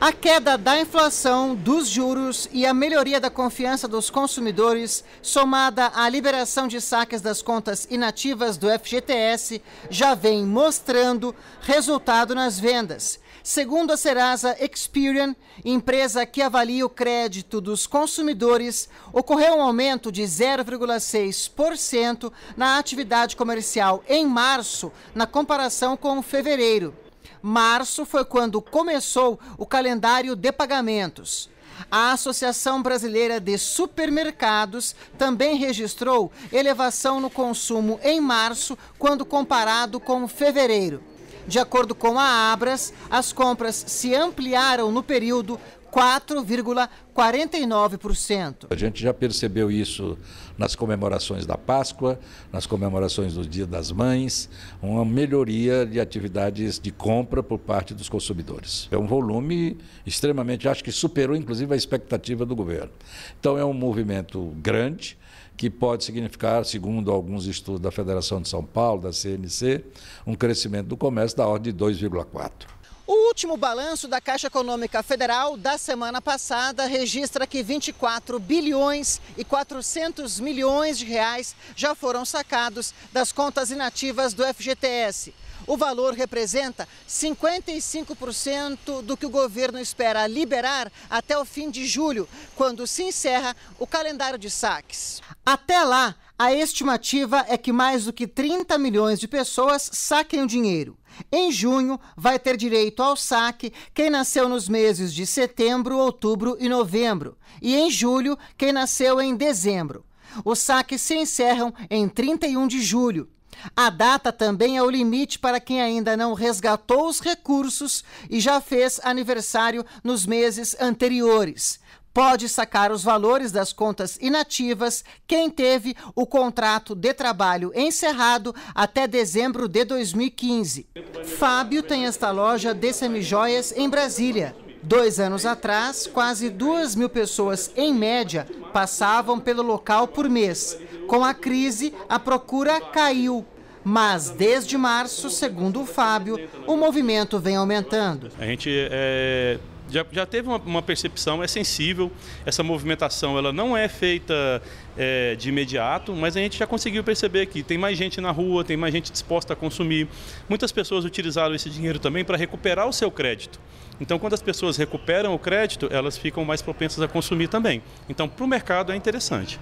A queda da inflação, dos juros e a melhoria da confiança dos consumidores, somada à liberação de saques das contas inativas do FGTS, já vem mostrando resultado nas vendas. Segundo a Serasa Experian, empresa que avalia o crédito dos consumidores, ocorreu um aumento de 0,6% na atividade comercial em março, na comparação com fevereiro. Março foi quando começou o calendário de pagamentos. A Associação Brasileira de Supermercados também registrou elevação no consumo em março quando comparado com fevereiro. De acordo com a Abras, as compras se ampliaram no período 4,49%. A gente já percebeu isso nas comemorações da Páscoa, nas comemorações do Dia das Mães, uma melhoria de atividades de compra por parte dos consumidores. É um volume extremamente, acho que superou inclusive a expectativa do governo. Então é um movimento grande que pode significar, segundo alguns estudos da Federação de São Paulo, da CNC, um crescimento do comércio da ordem de 2,4 último balanço da Caixa Econômica Federal da semana passada registra que 24 bilhões e 400 milhões de reais já foram sacados das contas inativas do FGTS. O valor representa 55% do que o governo espera liberar até o fim de julho, quando se encerra o calendário de saques. Até lá, a estimativa é que mais do que 30 milhões de pessoas saquem o dinheiro. Em junho, vai ter direito ao saque quem nasceu nos meses de setembro, outubro e novembro. E em julho, quem nasceu em dezembro. Os saques se encerram em 31 de julho. A data também é o limite para quem ainda não resgatou os recursos e já fez aniversário nos meses anteriores. Pode sacar os valores das contas inativas quem teve o contrato de trabalho encerrado até dezembro de 2015. Fábio tem esta loja de semijoias em Brasília. Dois anos atrás, quase duas mil pessoas, em média, passavam pelo local por mês. Com a crise, a procura caiu. Mas desde março, segundo o Fábio, o movimento vem aumentando. A gente é, já, já teve uma, uma, percepção, é sensível, essa movimentação ela não é feita é, de imediato, mas a gente já conseguiu perceber que tem mais gente na rua, tem mais gente disposta a consumir. Muitas pessoas utilizaram esse dinheiro também para recuperar o seu crédito. Então, quando as pessoas recuperam o crédito, elas ficam mais propensas a consumir também. Então, para o mercado é interessante.